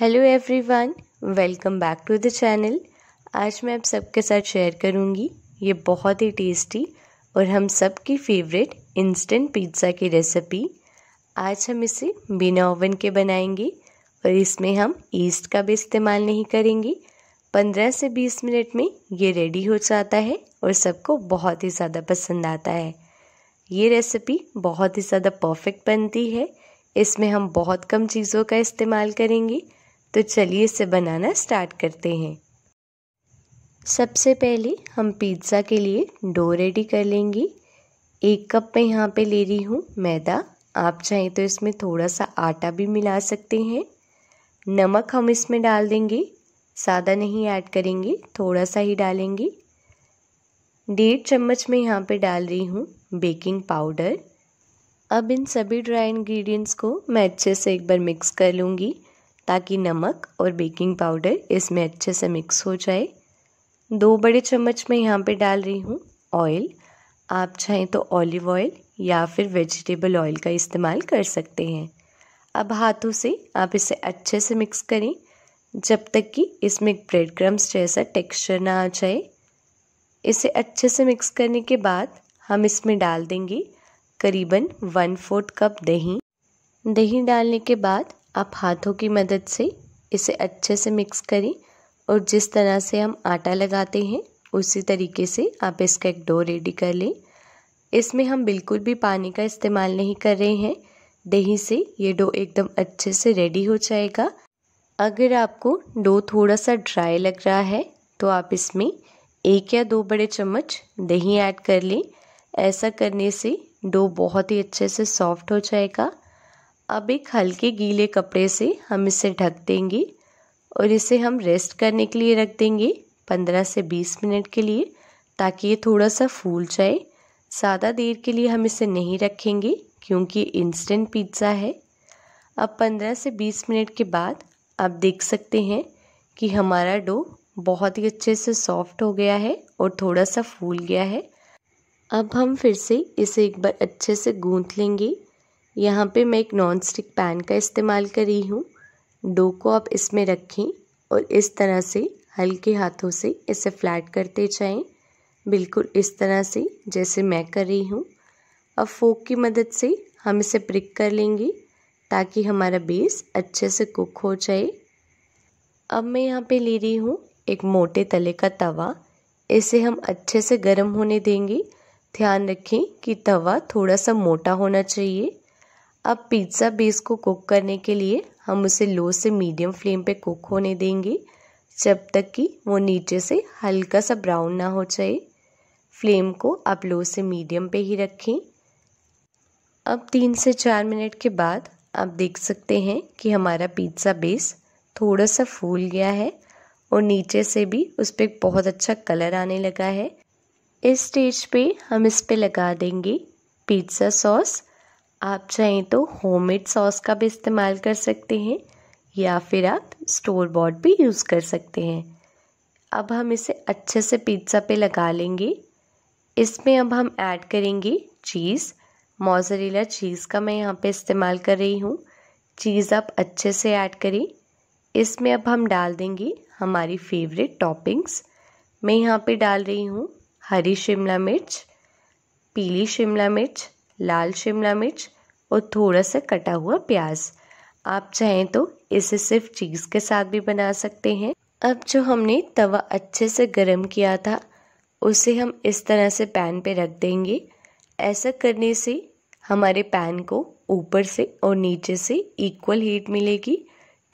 hello everyone welcome back to the channel आज मैं आप सबके साथ शेयर करूंगी ये बहुत ही टेस्टी और हम सब की फेवरेट इंस्टेंट पिज्ज़ा की रेसिपी आज हम इसे बिना ओवन के बनाएंगे और इसमें हम ईस्ट का भी इस्तेमाल नहीं करेंगे पंद्रह से बीस मिनट में ये रेडी हो जाता है और सबको बहुत ही ज़्यादा पसंद आता है ये रेसिपी बहुत ही ज़्यादा परफेक्ट बनती है इसमें हम बहुत कम चीज़ों का इस्तेमाल करेंगे तो चलिए इसे बनाना स्टार्ट करते हैं सबसे पहले हम पिज़्ज़ा के लिए डो रेडी कर लेंगे एक कप मैं यहाँ पे ले रही हूँ मैदा आप चाहें तो इसमें थोड़ा सा आटा भी मिला सकते हैं नमक हम इसमें डाल देंगे ज़्यादा नहीं ऐड करेंगे थोड़ा सा ही डालेंगे डेढ़ चम्मच में यहाँ पे डाल रही हूँ बेकिंग पाउडर अब इन सभी ड्राई इंग्रेडिएंट्स को मैं अच्छे से एक बार मिक्स कर लूँगी ताकि नमक और बेकिंग पाउडर इसमें अच्छे से मिक्स हो जाए दो बड़े चम्मच मैं यहाँ पे डाल रही हूँ ऑयल आप चाहें तो ऑलिव ऑयल या फिर वेजिटेबल ऑयल का इस्तेमाल कर सकते हैं अब हाथों से आप इसे अच्छे से मिक्स करें जब तक कि इसमें ब्रेड क्रम्स जैसा टेक्सचर ना आ जाए इसे अच्छे से मिक्स करने के बाद हम इसमें डाल देंगे करीबन वन फोर्थ कप दही दही डालने के बाद आप हाथों की मदद से इसे अच्छे से मिक्स करें और जिस तरह से हम आटा लगाते हैं उसी तरीके से आप इसका एक डो रेडी कर लें इसमें हम बिल्कुल भी पानी का इस्तेमाल नहीं कर रहे हैं दही से ये डो एकदम अच्छे से रेडी हो जाएगा अगर आपको डो थोड़ा सा ड्राई लग रहा है तो आप इसमें एक या दो बड़े चम्मच दही ऐड कर लें ऐसा करने से डो बहुत ही अच्छे से सॉफ्ट हो जाएगा अब एक हल्के गीले कपड़े से हम इसे ढक देंगे और इसे हम रेस्ट करने के लिए रख देंगे पंद्रह से बीस मिनट के लिए ताकि ये थोड़ा सा फूल जाए ज़्यादा देर के लिए हम इसे नहीं रखेंगे क्योंकि इंस्टेंट पिज्ज़ा है अब पंद्रह से बीस मिनट के बाद आप देख सकते हैं कि हमारा डो बहुत ही अच्छे से सॉफ्ट हो गया है और थोड़ा सा फूल गया है अब हम फिर से इसे एक बार अच्छे से गूंथ लेंगे यहाँ पे मैं एक नॉन स्टिक पैन का इस्तेमाल कर रही हूँ डो को आप इसमें रखें और इस तरह से हल्के हाथों से इसे फ्लैट करते जाएं बिल्कुल इस तरह से जैसे मैं कर रही हूँ अब फोक की मदद से हम इसे प्रिक कर लेंगे ताकि हमारा बेस अच्छे से कुक हो जाए अब मैं यहाँ पे ले रही हूँ एक मोटे तले का तवा इसे हम अच्छे से गर्म होने देंगे ध्यान रखें कि तवा थोड़ा सा मोटा होना चाहिए अब पिज़्ज़ा बेस को कुक करने के लिए हम उसे लो से मीडियम फ्लेम पे कुक होने देंगे जब तक कि वो नीचे से हल्का सा ब्राउन ना हो जाए फ्लेम को आप लो से मीडियम पे ही रखें अब तीन से चार मिनट के बाद आप देख सकते हैं कि हमारा पिज़्ज़ा बेस थोड़ा सा फूल गया है और नीचे से भी उस पर बहुत अच्छा कलर आने लगा है इस स्टेज पे हम इस पे लगा देंगे पिज़्ज़ा सॉस आप चाहें तो होममेड सॉस का भी इस्तेमाल कर सकते हैं या फिर आप स्टोर बॉड भी यूज़ कर सकते हैं अब हम इसे अच्छे से पिज्ज़ा पे लगा लेंगे इसमें अब हम ऐड करेंगे चीज़ मोज़रीला चीज़ का मैं यहाँ पे इस्तेमाल कर रही हूँ चीज़ आप अच्छे से ऐड करें इसमें अब हम डाल देंगे हमारी फेवरेट टॉपिंग्स मैं यहाँ पे डाल रही हूँ हरी शिमला मिर्च पीली शिमला मिर्च लाल शिमला मिर्च और थोड़ा सा कटा हुआ प्याज आप चाहें तो इसे सिर्फ चीज़ के साथ भी बना सकते हैं अब जो हमने तवा अच्छे से गर्म किया था उसे हम इस तरह से पैन पे रख देंगे ऐसा करने से हमारे पैन को ऊपर से और नीचे से इक्वल हीट मिलेगी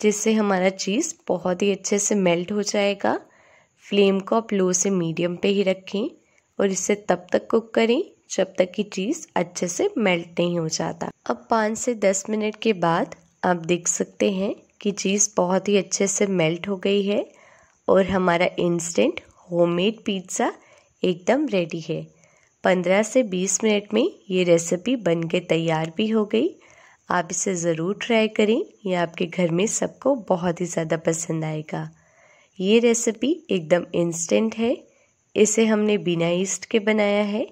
जिससे हमारा चीज़ बहुत ही अच्छे से मेल्ट हो जाएगा फ्लेम को आप लो से मीडियम पे ही रखें और इसे तब तक कुक करें जब तक कि चीज़ अच्छे से मेल्ट नहीं हो जाता अब पाँच से दस मिनट के बाद आप देख सकते हैं कि चीज़ बहुत ही अच्छे से मेल्ट हो गई है और हमारा इंस्टेंट होममेड पिज़्ज़ा एकदम रेडी है पंद्रह से बीस मिनट में ये रेसिपी बन के तैयार भी हो गई आप इसे ज़रूर ट्राई करें ये आपके घर में सबको बहुत ही ज़्यादा पसंद आएगा ये रेसिपी एकदम इंस्टेंट है इसे हमने बिना ईस्ट के बनाया है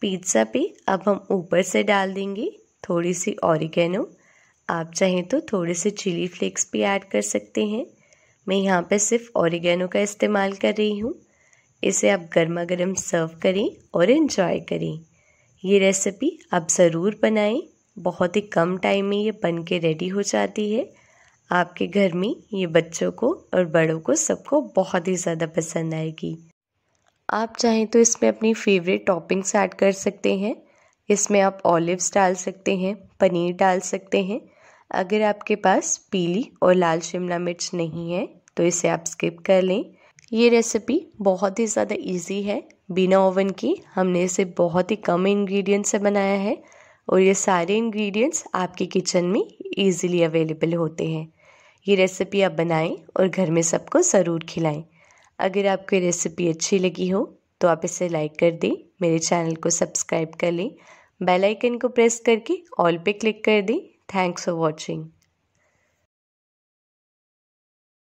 पिज्ज़ा पे अब हम ऊपर से डाल देंगे थोड़ी सी ऑरिगेनो आप चाहें तो थोड़े से चिली फ्लेक्स भी ऐड कर सकते हैं मैं यहाँ पे सिर्फ ऑरिगेनो का इस्तेमाल कर रही हूँ इसे आप गर्मा गर्म सर्व करें और इन्जॉय करें ये रेसिपी आप ज़रूर बनाएं बहुत ही कम टाइम में ये बन के रेडी हो जाती है आपके घर में ये बच्चों को और बड़ों को सबको बहुत ही ज़्यादा पसंद आएगी आप चाहें तो इसमें अपनी फेवरेट टॉपिंग्स ऐड कर सकते हैं इसमें आप ऑलिव्स डाल सकते हैं पनीर डाल सकते हैं अगर आपके पास पीली और लाल शिमला मिर्च नहीं है तो इसे आप स्किप कर लें ये रेसिपी बहुत ही ज़्यादा इजी है बिना ओवन की हमने इसे बहुत ही कम इंग्रेडिएंट्स से बनाया है और ये सारे इंग्रेडिएंट्स आपके किचन में इजीली अवेलेबल होते हैं ये रेसिपी आप बनाएं और घर में सबको ज़रूर खिलाएं अगर आपको रेसिपी अच्छी लगी हो तो आप इसे लाइक कर दें मेरे चैनल को सब्सक्राइब कर लें बेल आइकन को प्रेस करके ऑल पे क्लिक कर दें थैंक्स फॉर वॉचिंग